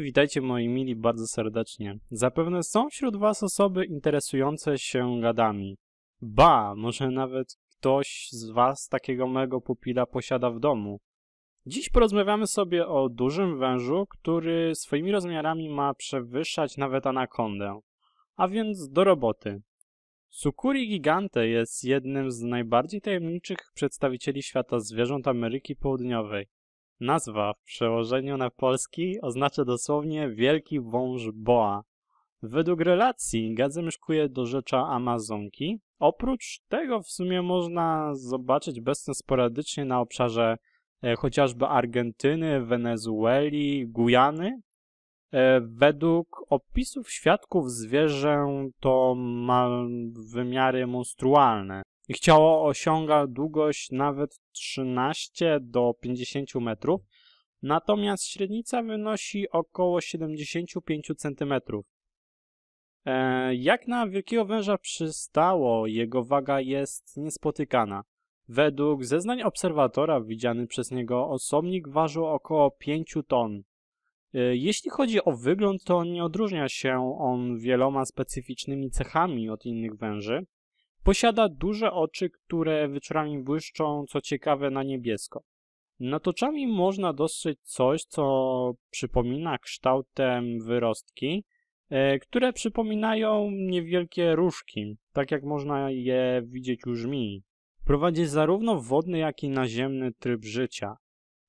witajcie moi mili bardzo serdecznie. Zapewne są wśród was osoby interesujące się gadami. Ba, może nawet ktoś z was takiego mego pupila posiada w domu. Dziś porozmawiamy sobie o dużym wężu, który swoimi rozmiarami ma przewyższać nawet anakondę. A więc do roboty. Sukuri gigante jest jednym z najbardziej tajemniczych przedstawicieli świata zwierząt Ameryki Południowej. Nazwa w przełożeniu na polski oznacza dosłownie wielki wąż boa. Według relacji Gadzem szkuje do rzecza Amazonki. Oprócz tego w sumie można zobaczyć bezcen sporadycznie na obszarze e, chociażby Argentyny, Wenezueli, Gujany. E, według opisów świadków zwierzę to ma wymiary monstrualne. Ich ciało osiąga długość nawet 13 do 50 metrów, natomiast średnica wynosi około 75 cm. E, jak na wielkiego węża przystało, jego waga jest niespotykana. Według zeznań obserwatora widziany przez niego osobnik ważył około 5 ton. E, jeśli chodzi o wygląd, to nie odróżnia się on wieloma specyficznymi cechami od innych węży. Posiada duże oczy, które wieczorami błyszczą, co ciekawe, na niebiesko. Nad oczami można dostrzec coś, co przypomina kształtem wyrostki, e, które przypominają niewielkie różki, tak jak można je widzieć u żmii. Prowadzi zarówno wodny, jak i naziemny tryb życia.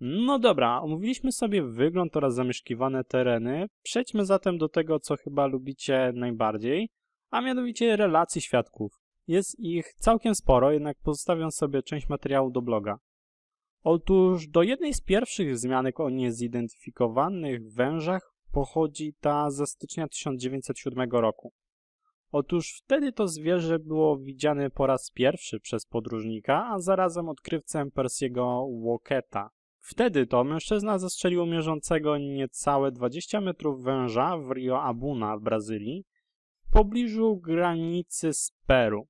No dobra, omówiliśmy sobie wygląd oraz zamieszkiwane tereny. Przejdźmy zatem do tego, co chyba lubicie najbardziej, a mianowicie relacji świadków. Jest ich całkiem sporo, jednak pozostawiam sobie część materiału do bloga. Otóż do jednej z pierwszych zmianek o niezidentyfikowanych wężach pochodzi ta ze stycznia 1907 roku. Otóż wtedy to zwierzę było widziane po raz pierwszy przez podróżnika, a zarazem odkrywcem Persiego Walketa. Wtedy to mężczyzna zastrzelił mierzącego niecałe 20 metrów węża w Rio Abuna w Brazylii, w pobliżu granicy z Peru.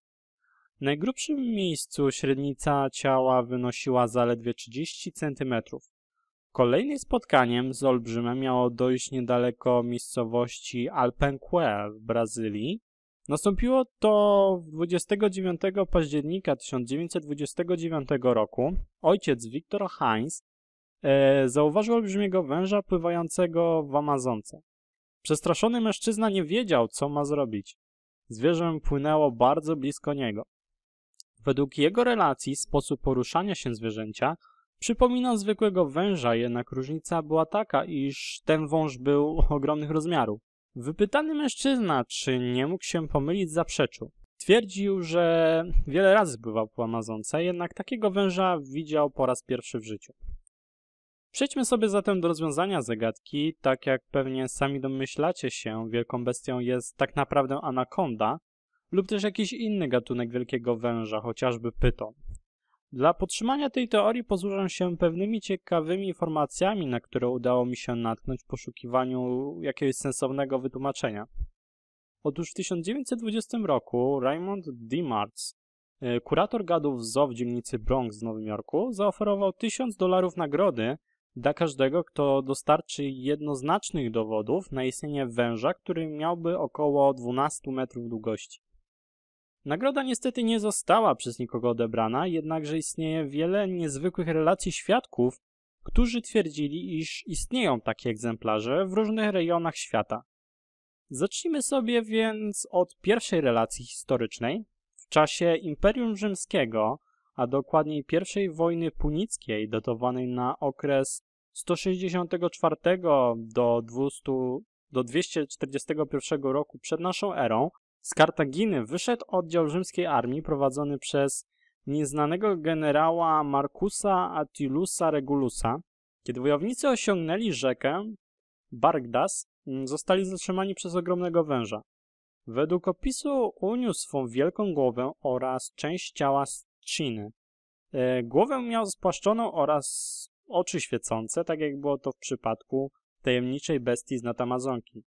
W najgrubszym miejscu średnica ciała wynosiła zaledwie 30 cm. Kolejnym spotkaniem z olbrzymem miało dojść niedaleko miejscowości Alpenque w Brazylii. Nastąpiło to 29 października 1929 roku. Ojciec Wiktor Heinz e, zauważył olbrzymiego węża pływającego w Amazonce. Przestraszony mężczyzna nie wiedział, co ma zrobić. Zwierzę płynęło bardzo blisko niego. Według jego relacji sposób poruszania się zwierzęcia przypomina zwykłego węża, jednak różnica była taka, iż ten wąż był ogromnych rozmiarów. Wypytany mężczyzna, czy nie mógł się pomylić, zaprzeczył. Twierdził, że wiele razy bywał po Amazonce, jednak takiego węża widział po raz pierwszy w życiu. Przejdźmy sobie zatem do rozwiązania zagadki. Tak jak pewnie sami domyślacie się, wielką bestią jest tak naprawdę anakonda, lub też jakiś inny gatunek wielkiego węża, chociażby pyton. Dla podtrzymania tej teorii posłużę się pewnymi ciekawymi informacjami, na które udało mi się natknąć w poszukiwaniu jakiegoś sensownego wytłumaczenia. Otóż w 1920 roku Raymond DeMarts, y, kurator gadów zoo w dzielnicy Bronx w Nowym Jorku, zaoferował 1000 dolarów nagrody dla każdego, kto dostarczy jednoznacznych dowodów na istnienie węża, który miałby około 12 metrów długości. Nagroda niestety nie została przez nikogo odebrana, jednakże istnieje wiele niezwykłych relacji świadków, którzy twierdzili, iż istnieją takie egzemplarze w różnych rejonach świata. Zacznijmy sobie więc od pierwszej relacji historycznej. W czasie Imperium Rzymskiego, a dokładniej I wojny punickiej, datowanej na okres 164 do, 200, do 241 roku przed naszą erą, z Kartaginy wyszedł oddział rzymskiej armii prowadzony przez nieznanego generała Marcusa Attilusa Regulusa. Kiedy wojownicy osiągnęli rzekę Bargdas, mm, zostali zatrzymani przez ogromnego węża. Według opisu uniósł swą wielką głowę oraz część ciała z trzciny. E, głowę miał spłaszczoną oraz oczy świecące, tak jak było to w przypadku tajemniczej bestii z amazonki.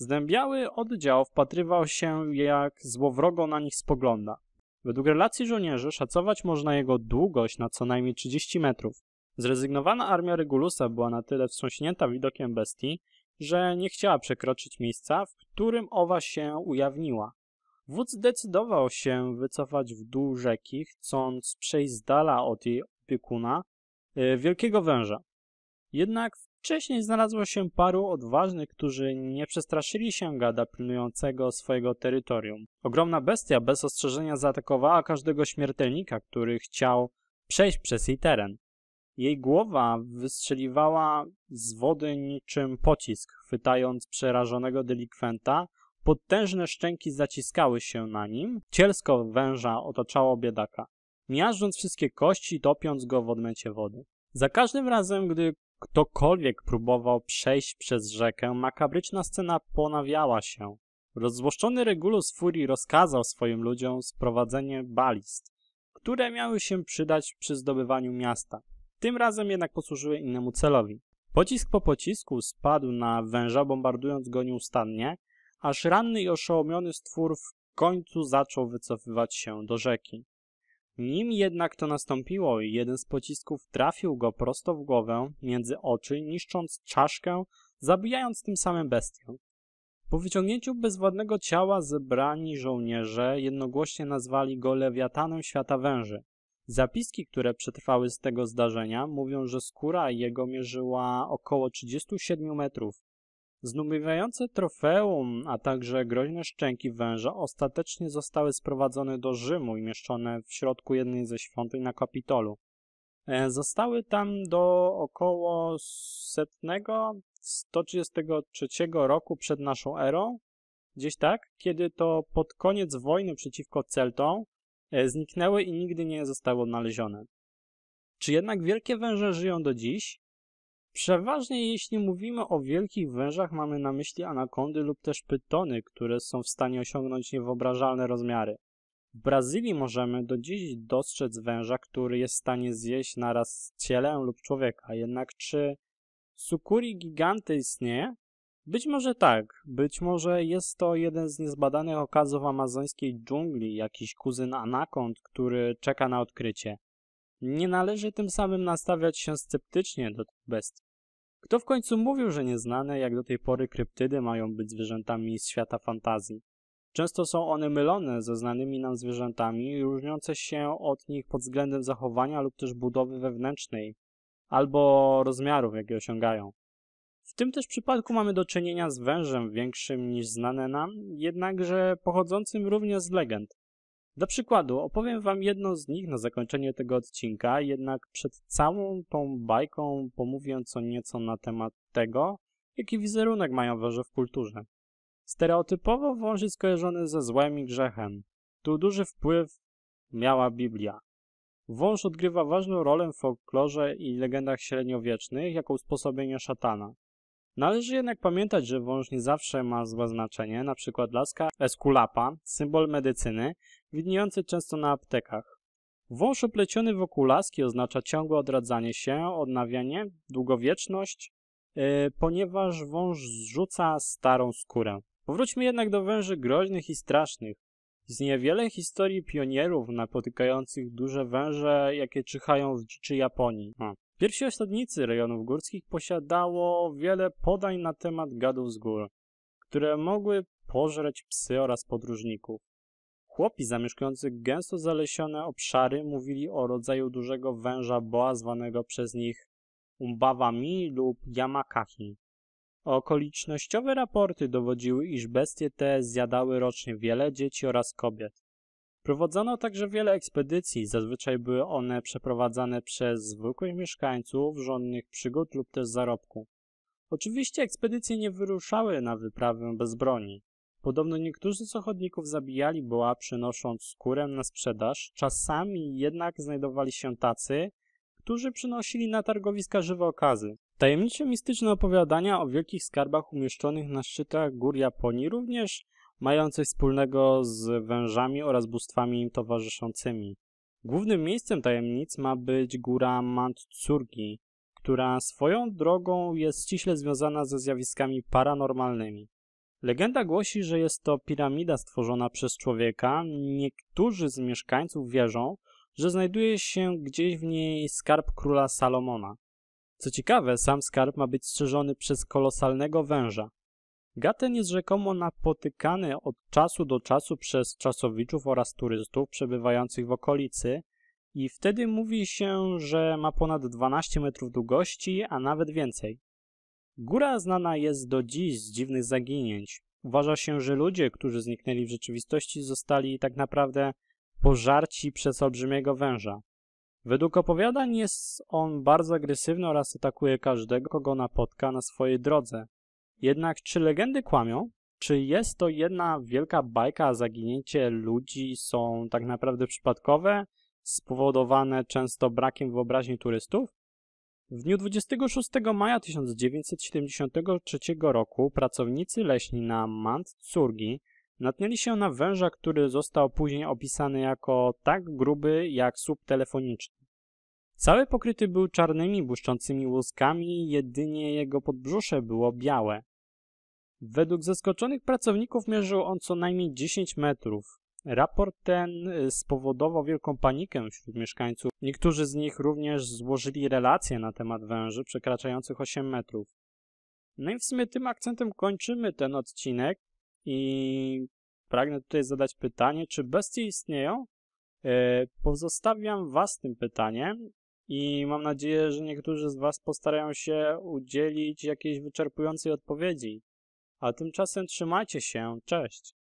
Zdębiały oddział wpatrywał się, jak złowrogo na nich spogląda. Według relacji żołnierzy szacować można jego długość na co najmniej 30 metrów. Zrezygnowana armia Regulusa była na tyle wstrząśnięta widokiem bestii, że nie chciała przekroczyć miejsca, w którym owa się ujawniła. Wódz decydował się wycofać w dół rzeki, chcąc przejść z dala od jej opiekuna, y, wielkiego węża. Jednak Wcześniej znalazło się paru odważnych, którzy nie przestraszyli się gada pilnującego swojego terytorium. Ogromna bestia bez ostrzeżenia zaatakowała każdego śmiertelnika, który chciał przejść przez jej teren. Jej głowa wystrzeliwała z wody niczym pocisk, chwytając przerażonego delikwenta. Potężne szczęki zaciskały się na nim, cielsko węża otaczało biedaka, miażdżąc wszystkie kości i topiąc go w odmęcie wody. Za każdym razem, gdy ktokolwiek próbował przejść przez rzekę, makabryczna scena ponawiała się. Rozzłoszczony Regulus Furii rozkazał swoim ludziom sprowadzenie balist, które miały się przydać przy zdobywaniu miasta. Tym razem jednak posłużyły innemu celowi. Pocisk po pocisku spadł na węża, bombardując go nieustannie, aż ranny i oszołomiony stwór w końcu zaczął wycofywać się do rzeki. Nim jednak to nastąpiło, jeden z pocisków trafił go prosto w głowę, między oczy, niszcząc czaszkę, zabijając tym samym bestię. Po wyciągnięciu bezwładnego ciała zebrani żołnierze jednogłośnie nazwali go lewiatanem świata węży. Zapiski, które przetrwały z tego zdarzenia, mówią, że skóra jego mierzyła około 37 metrów, Zdumiewające trofeum, a także groźne szczęki węża ostatecznie zostały sprowadzone do Rzymu i mieszczone w środku jednej ze świątyń na Kapitolu. E, zostały tam do około setnego, 133 roku przed naszą erą, gdzieś tak, kiedy to pod koniec wojny przeciwko Celtom e, zniknęły i nigdy nie zostały odnalezione. Czy jednak wielkie węże żyją do dziś? Przeważnie jeśli mówimy o wielkich wężach mamy na myśli anakondy lub też pytony, które są w stanie osiągnąć niewyobrażalne rozmiary. W Brazylii możemy do dziś dostrzec węża, który jest w stanie zjeść naraz cielę lub człowieka. Jednak czy sukuri gigante istnieje? Być może tak, być może jest to jeden z niezbadanych okazów amazońskiej dżungli, jakiś kuzyn anakond, który czeka na odkrycie. Nie należy tym samym nastawiać się sceptycznie do tych bestii. Kto w końcu mówił, że nieznane jak do tej pory kryptydy mają być zwierzętami z świata fantazji? Często są one mylone ze znanymi nam zwierzętami, różniące się od nich pod względem zachowania lub też budowy wewnętrznej, albo rozmiarów, jakie osiągają. W tym też przypadku mamy do czynienia z wężem większym niż znane nam, jednakże pochodzącym również z legend. Do przykładu, opowiem Wam jedną z nich na zakończenie tego odcinka, jednak przed całą tą bajką pomówię co nieco na temat tego, jaki wizerunek mają węże w kulturze. Stereotypowo wąż jest kojarzony ze złem i grzechem. Tu duży wpływ miała Biblia. Wąż odgrywa ważną rolę w folklorze i legendach średniowiecznych jako usposobienie szatana. Należy jednak pamiętać, że wąż nie zawsze ma złe znaczenie, Na przykład laska eskulapa, symbol medycyny, widniejący często na aptekach. Wąż opleciony wokół laski oznacza ciągłe odradzanie się, odnawianie, długowieczność, yy, ponieważ wąż zrzuca starą skórę. Powróćmy jednak do węży groźnych i strasznych. Z niewiele historii pionierów napotykających duże węże, jakie czyhają w dziczy Japonii. Pierwsi osadnicy rejonów górskich posiadało wiele podań na temat gadów z gór, które mogły pożreć psy oraz podróżników. Chłopi zamieszkujący gęsto zalesione obszary mówili o rodzaju dużego węża boa zwanego przez nich umbawami lub yamakahi. Okolicznościowe raporty dowodziły, iż bestie te zjadały rocznie wiele dzieci oraz kobiet. Prowadzono także wiele ekspedycji, zazwyczaj były one przeprowadzane przez zwykłych mieszkańców, żądnych przygód lub też zarobku. Oczywiście ekspedycje nie wyruszały na wyprawę bez broni. Podobno niektórzy z ochotników zabijali boa, przynosząc skórę na sprzedaż. Czasami jednak znajdowali się tacy, którzy przynosili na targowiska żywe okazy. Tajemnicze mistyczne opowiadania o wielkich skarbach umieszczonych na szczytach gór Japonii również mają coś wspólnego z wężami oraz bóstwami im towarzyszącymi. Głównym miejscem tajemnic ma być góra Mantsurgi, która swoją drogą jest ściśle związana ze zjawiskami paranormalnymi. Legenda głosi, że jest to piramida stworzona przez człowieka. Niektórzy z mieszkańców wierzą, że znajduje się gdzieś w niej skarb króla Salomona. Co ciekawe, sam skarb ma być strzeżony przez kolosalnego węża. Gaten jest rzekomo napotykany od czasu do czasu przez czasowiczów oraz turystów przebywających w okolicy i wtedy mówi się, że ma ponad 12 metrów długości, a nawet więcej. Góra znana jest do dziś z dziwnych zaginięć. Uważa się, że ludzie, którzy zniknęli w rzeczywistości, zostali tak naprawdę pożarci przez olbrzymiego węża. Według opowiadań jest on bardzo agresywny oraz atakuje każdego, kogo napotka na swojej drodze. Jednak czy legendy kłamią? Czy jest to jedna wielka bajka, a zaginięcie ludzi są tak naprawdę przypadkowe, spowodowane często brakiem wyobraźni turystów? W dniu 26 maja 1973 roku pracownicy leśni na Mandcurgi natknęli się na węża, który został później opisany jako tak gruby jak słup telefoniczny. Cały pokryty był czarnymi, błyszczącymi łuskami, jedynie jego podbrzusze było białe. Według zaskoczonych pracowników mierzył on co najmniej 10 metrów. Raport ten y, spowodował wielką panikę wśród mieszkańców. Niektórzy z nich również złożyli relacje na temat węży przekraczających 8 metrów. No i w sumie tym akcentem kończymy ten odcinek i pragnę tutaj zadać pytanie, czy bestie istnieją? Y, pozostawiam Was tym pytaniem i mam nadzieję, że niektórzy z Was postarają się udzielić jakiejś wyczerpującej odpowiedzi. A tymczasem trzymajcie się, cześć!